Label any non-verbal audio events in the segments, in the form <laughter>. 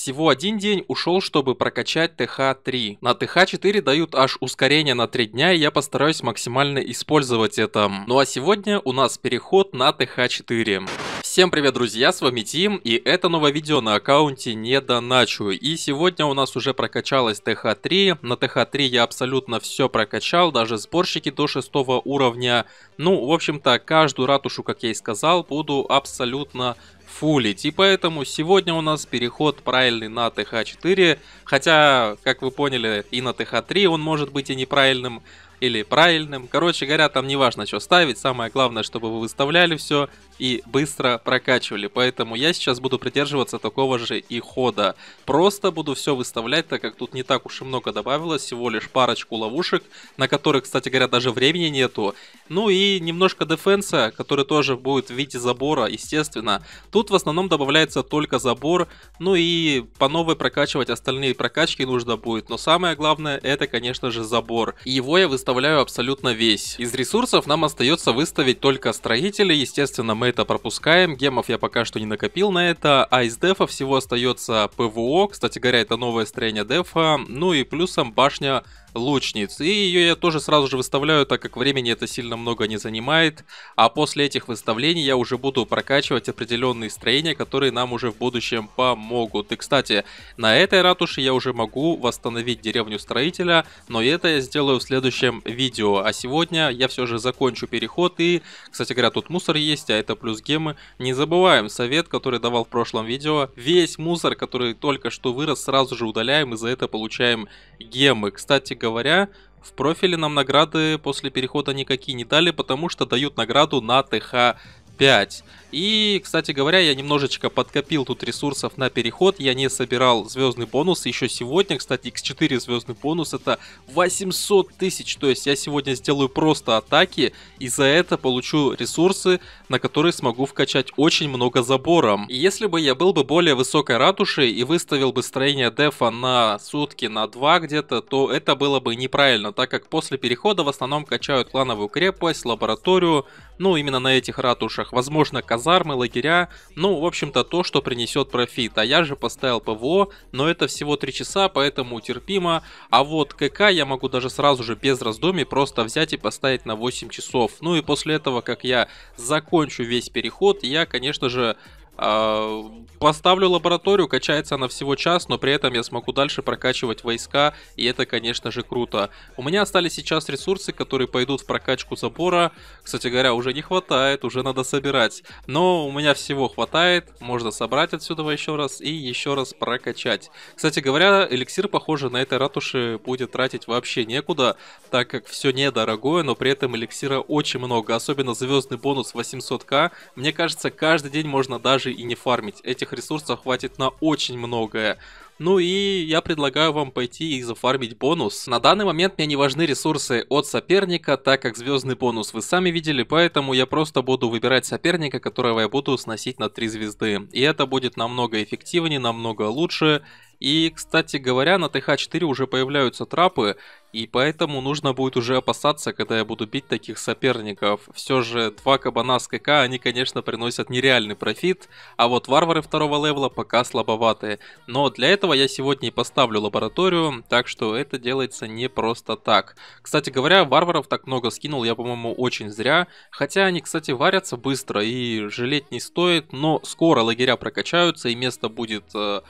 всего один день ушел, чтобы прокачать ТХ-3. На ТХ-4 дают аж ускорение на 3 дня, и я постараюсь максимально использовать это. Ну а сегодня у нас переход на ТХ-4. Всем привет, друзья, с вами Тим, и это новое видео на аккаунте не доначу. И сегодня у нас уже прокачалась ТХ-3. На ТХ-3 я абсолютно все прокачал, даже сборщики до 6 уровня. Ну, в общем-то, каждую ратушу, как я и сказал, буду абсолютно фулить. И поэтому сегодня у нас переход правильный на ТХ4, хотя, как вы поняли, и на ТХ3 он может быть и неправильным, или правильным. Короче говоря, там не важно, что ставить. Самое главное, чтобы вы выставляли все и быстро прокачивали. Поэтому я сейчас буду придерживаться такого же и хода. Просто буду все выставлять, так как тут не так уж и много добавилось. Всего лишь парочку ловушек, на которых, кстати говоря, даже времени нету. Ну и немножко дефенса, который тоже будет в виде забора, естественно. Тут Тут в основном добавляется только забор, ну и по новой прокачивать остальные прокачки нужно будет. Но самое главное это, конечно же, забор. его я выставляю абсолютно весь. Из ресурсов нам остается выставить только строителей, естественно, мы это пропускаем. Гемов я пока что не накопил на это, а из дефа всего остается ПВО. Кстати говоря, это новое строение дефа. Ну и плюсом башня лучниц. И ее я тоже сразу же выставляю, так как времени это сильно много не занимает. А после этих выставлений я уже буду прокачивать определенные строения, которые нам уже в будущем помогут. И, кстати, на этой ратуше я уже могу восстановить деревню строителя, но это я сделаю в следующем видео. А сегодня я все же закончу переход и, кстати говоря, тут мусор есть, а это плюс гемы. Не забываем совет, который давал в прошлом видео. Весь мусор, который только что вырос, сразу же удаляем и за это получаем гемы. Кстати говоря, в профиле нам награды после перехода никакие не дали, потому что дают награду на ТХ 5. И, кстати говоря, я немножечко подкопил тут ресурсов на переход. Я не собирал звездный бонус. Еще сегодня, кстати, x4 звездный бонус это 800 тысяч. То есть я сегодня сделаю просто атаки и за это получу ресурсы, на которые смогу вкачать очень много забором. И если бы я был бы более высокой ратушей и выставил бы строение дефа на сутки, на 2 где-то, то это было бы неправильно, так как после перехода в основном качают клановую крепость, лабораторию, ну, именно на этих ратушах, возможно, казармы, лагеря, ну, в общем-то, то, что принесет профит. А я же поставил ПВО, но это всего 3 часа, поэтому терпимо. А вот КК я могу даже сразу же без раздумий просто взять и поставить на 8 часов. Ну и после этого, как я закончу весь переход, я, конечно же, а, поставлю лабораторию, качается она всего час, но при этом я смогу дальше прокачивать войска, и это, конечно же, круто. У меня остались сейчас ресурсы, которые пойдут в прокачку забора. Кстати говоря, уже не хватает, уже надо собирать. Но у меня всего хватает, можно собрать отсюда еще раз и еще раз прокачать. Кстати говоря, эликсир, похоже, на этой ратуше будет тратить вообще некуда, так как все недорогое, но при этом эликсира очень много, особенно звездный бонус 800к. Мне кажется, каждый день можно даже даже и не фармить. Этих ресурсов хватит на очень многое. Ну и я предлагаю вам пойти и зафармить бонус. На данный момент мне не важны ресурсы от соперника, так как звездный бонус вы сами видели, поэтому я просто буду выбирать соперника, которого я буду сносить на 3 звезды. И это будет намного эффективнее, намного лучше и, кстати говоря, на ТХ-4 уже появляются трапы, и поэтому нужно будет уже опасаться, когда я буду бить таких соперников. Все же два кабана с КК, они, конечно, приносят нереальный профит, а вот варвары второго левела пока слабоватые. Но для этого я сегодня и поставлю лабораторию, так что это делается не просто так. Кстати говоря, варваров так много скинул я, по-моему, очень зря. Хотя они, кстати, варятся быстро и жалеть не стоит, но скоро лагеря прокачаются и место будет... Э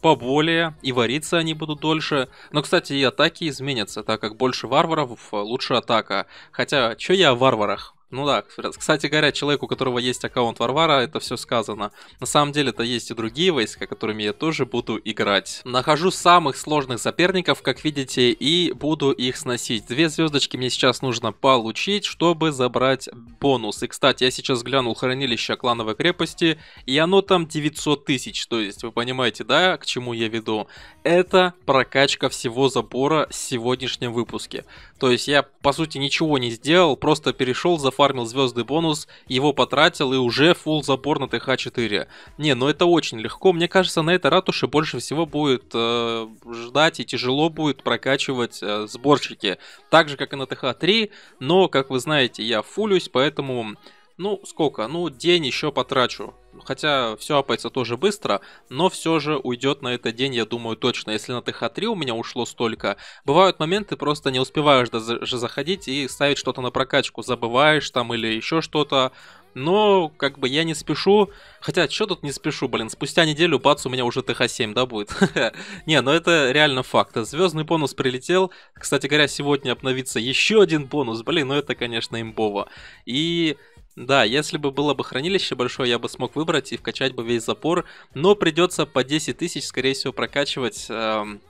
поболее, и вариться они будут дольше. Но, кстати, и атаки изменятся, так как больше варваров э, лучше атака. Хотя, что я о варварах? Ну да, кстати говоря, человек, у которого есть аккаунт Варвара, это все сказано. На самом деле, это есть и другие войска, которыми я тоже буду играть. Нахожу самых сложных соперников, как видите, и буду их сносить. Две звездочки мне сейчас нужно получить, чтобы забрать бонус. И, кстати, я сейчас глянул хранилище клановой крепости, и оно там 900 тысяч, то есть, вы понимаете, да, к чему я веду? Это прокачка всего забора в сегодняшнем выпуске. То есть, я, по сути, ничего не сделал, просто перешел за нафармил звезды бонус, его потратил и уже фул забор на ТХ-4. Не, ну это очень легко. Мне кажется, на этой ратуше больше всего будет э, ждать и тяжело будет прокачивать э, сборщики. Так же, как и на ТХ-3, но, как вы знаете, я фулюсь, поэтому... Ну, сколько? Ну, день еще потрачу Хотя все апается тоже быстро, но все же уйдет на этот день, я думаю, точно. Если на ТХ-3 у меня ушло столько, бывают моменты, просто не успеваешь даже заходить и ставить что-то на прокачку, забываешь там или еще что-то. Но, как бы, я не спешу. Хотя, что тут не спешу, блин? Спустя неделю, бац, у меня уже ТХ-7, да, будет? <laughs> не, ну это реально факт. Звездный бонус прилетел. Кстати говоря, сегодня обновится еще один бонус. Блин, ну это, конечно, имбово. И да, если бы было бы хранилище большое, я бы смог выбрать и вкачать бы весь запор, но придется по 10 тысяч, скорее всего, прокачивать... Эм...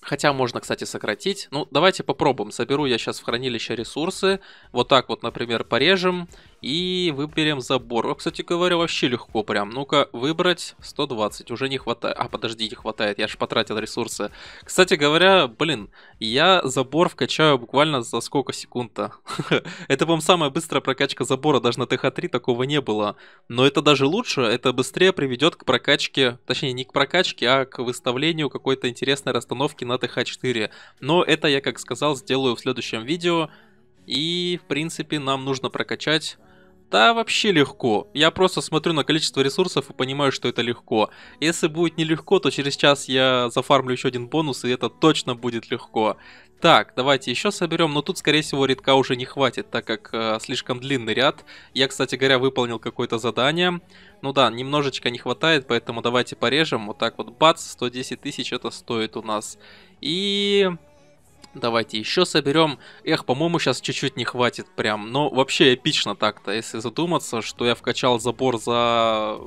Хотя можно, кстати, сократить. Ну, давайте попробуем. Соберу я сейчас в хранилище ресурсы. Вот так вот, например, порежем. И выберем забор. О, кстати говоря, вообще легко прям. Ну-ка, выбрать 120. Уже не хватает. А, подождите, хватает. Я же потратил ресурсы. Кстати говоря, блин, я забор вкачаю буквально за сколько секунд-то. <laughs> Это, вам самая быстрая прокачка забора. Даже на ТХ-3 такого не было. Но это даже лучше. Это быстрее приведет к прокачке. Точнее, не к прокачке, а к выставлению какой-то интересной расстановки на ТХ-4. Но это я, как сказал, сделаю в следующем видео. И, в принципе, нам нужно прокачать да, вообще легко. Я просто смотрю на количество ресурсов и понимаю, что это легко. Если будет нелегко, то через час я зафармлю еще один бонус, и это точно будет легко. Так, давайте еще соберем, но тут, скорее всего, редка уже не хватит, так как э, слишком длинный ряд. Я, кстати говоря, выполнил какое-то задание. Ну да, немножечко не хватает, поэтому давайте порежем. Вот так вот, бац, 110 тысяч это стоит у нас. И Давайте еще соберем. Эх, по-моему, сейчас чуть-чуть не хватит прям. Но вообще эпично так-то, если задуматься, что я вкачал забор за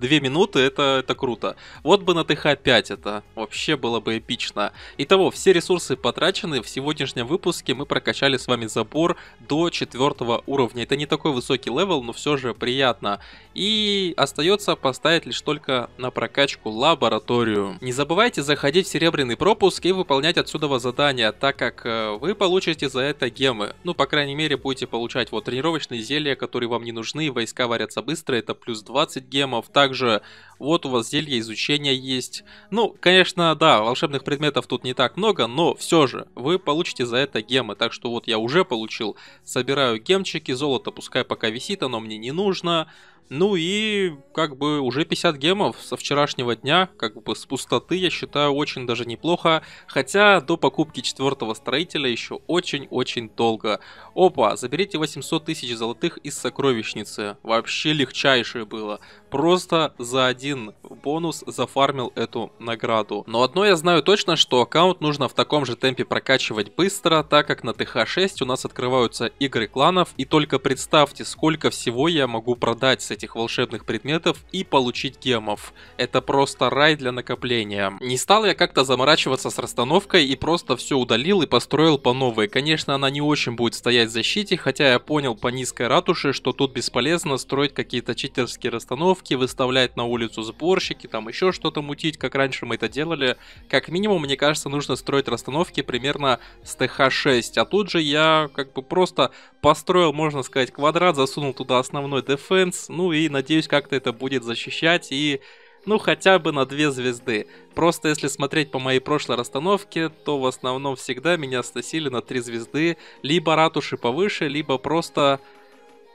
две минуты, это, это круто. Вот бы на ТХ-5 это вообще было бы эпично. Итого, все ресурсы потрачены, в сегодняшнем выпуске мы прокачали с вами забор до четвертого уровня. Это не такой высокий левел, но все же приятно. И остается поставить лишь только на прокачку лабораторию. Не забывайте заходить в серебряный пропуск и выполнять отсюда задания, так как э, вы получите за это гемы. Ну, по крайней мере, будете получать вот тренировочные зелья, которые вам не нужны, войска варятся быстро, это плюс 20 гемов. Так также вот у вас зелье изучения есть. Ну, конечно, да, волшебных предметов тут не так много, но все же вы получите за это гемы. Так что вот я уже получил, собираю гемчики, золото пускай пока висит, оно мне не нужно. Ну и как бы уже 50 гемов со вчерашнего дня, как бы с пустоты, я считаю, очень даже неплохо. Хотя до покупки четвертого строителя еще очень-очень долго. Опа, заберите 800 тысяч золотых из сокровищницы. Вообще легчайшее было. Просто за один один бонус зафармил эту награду. Но одно я знаю точно, что аккаунт нужно в таком же темпе прокачивать быстро, так как на ТХ-6 у нас открываются игры кланов, и только представьте, сколько всего я могу продать с этих волшебных предметов и получить гемов. Это просто рай для накопления. Не стал я как-то заморачиваться с расстановкой и просто все удалил и построил по новой. Конечно, она не очень будет стоять в защите, хотя я понял по низкой ратуше, что тут бесполезно строить какие-то читерские расстановки, выставлять на улицу что сборщики, там еще что-то мутить, как раньше мы это делали. Как минимум, мне кажется, нужно строить расстановки примерно с ТХ-6. А тут же я как бы просто построил, можно сказать, квадрат, засунул туда основной дефенс, ну и надеюсь, как-то это будет защищать и ну хотя бы на две звезды. Просто если смотреть по моей прошлой расстановке, то в основном всегда меня стасили на три звезды, либо ратуши повыше, либо просто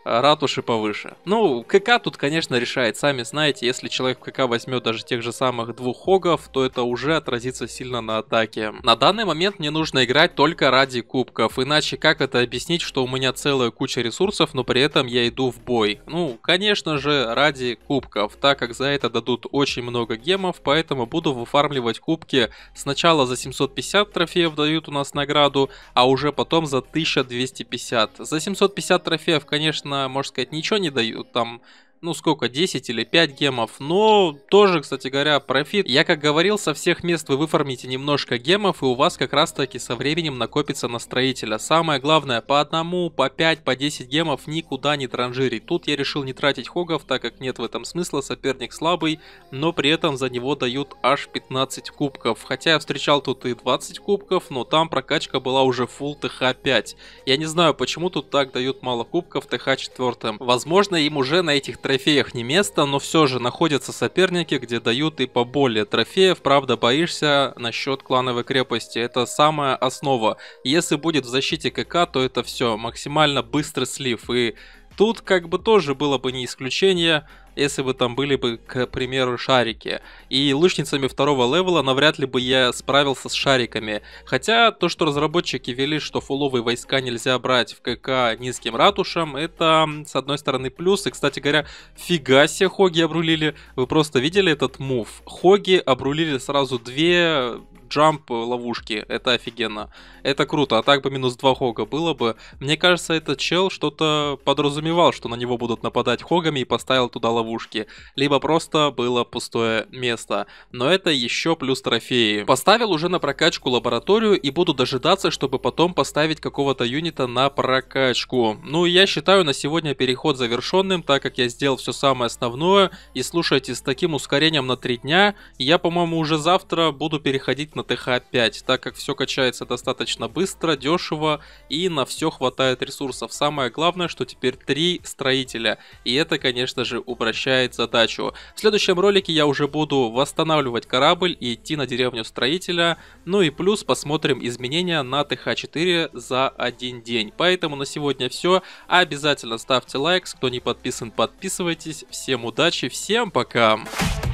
ратуши повыше. Ну, КК тут, конечно, решает, сами знаете, если человек в КК возьмет даже тех же самых двух хогов, то это уже отразится сильно на атаке. На данный момент мне нужно играть только ради кубков, иначе как это объяснить, что у меня целая куча ресурсов, но при этом я иду в бой? Ну, конечно же, ради кубков, так как за это дадут очень много гемов, поэтому буду выфармливать кубки сначала за 750 трофеев дают у нас награду, а уже потом за 1250. За 750 трофеев, конечно, она, можно сказать, ничего не дают. Там ну сколько, 10 или 5 гемов, но тоже, кстати говоря, профит. Я как говорил, со всех мест вы выформите немножко гемов, и у вас как раз таки со временем накопится на строителя. А самое главное, по одному, по 5, по 10 гемов никуда не транжирить. Тут я решил не тратить хогов, так как нет в этом смысла, соперник слабый, но при этом за него дают аж 15 кубков. Хотя я встречал тут и 20 кубков, но там прокачка была уже full ТХ-5. Я не знаю, почему тут так дают мало кубков ТХ-4. Возможно, им уже на этих трофеях не место, но все же находятся соперники, где дают и поболее трофеев. Правда, боишься насчет клановой крепости. Это самая основа. Если будет в защите КК, то это все. Максимально быстрый слив. И Тут как бы тоже было бы не исключение, если бы там были бы, к примеру, шарики. И лучницами второго левела навряд ли бы я справился с шариками. Хотя то, что разработчики вели, что фуловые войска нельзя брать в КК низким ратушам, это, с одной стороны, плюс. И, кстати говоря, фига себе Хоги обрулили. Вы просто видели этот мув? Хоги обрулили сразу две джамп э, ловушки, это офигенно. Это круто, а так бы минус 2 Хога было бы. Мне кажется, этот чел что-то подразумевал, что на него будут нападать Хогами и поставил туда ловушки. Либо просто было пустое место. Но это еще плюс трофеи. Поставил уже на прокачку лабораторию и буду дожидаться, чтобы потом поставить какого-то юнита на прокачку. Ну, я считаю на сегодня переход завершенным, так как я сделал все самое основное. И слушайте, с таким ускорением на 3 дня, я, по-моему, уже завтра буду переходить на ТХ-5, так как все качается достаточно быстро, дешево и на все хватает ресурсов. Самое главное, что теперь три строителя, и это, конечно же, упрощает задачу. В следующем ролике я уже буду восстанавливать корабль и идти на деревню строителя, ну и плюс посмотрим изменения на ТХ-4 за один день. Поэтому на сегодня все, обязательно ставьте лайк, кто не подписан, подписывайтесь, всем удачи, всем пока! Пока.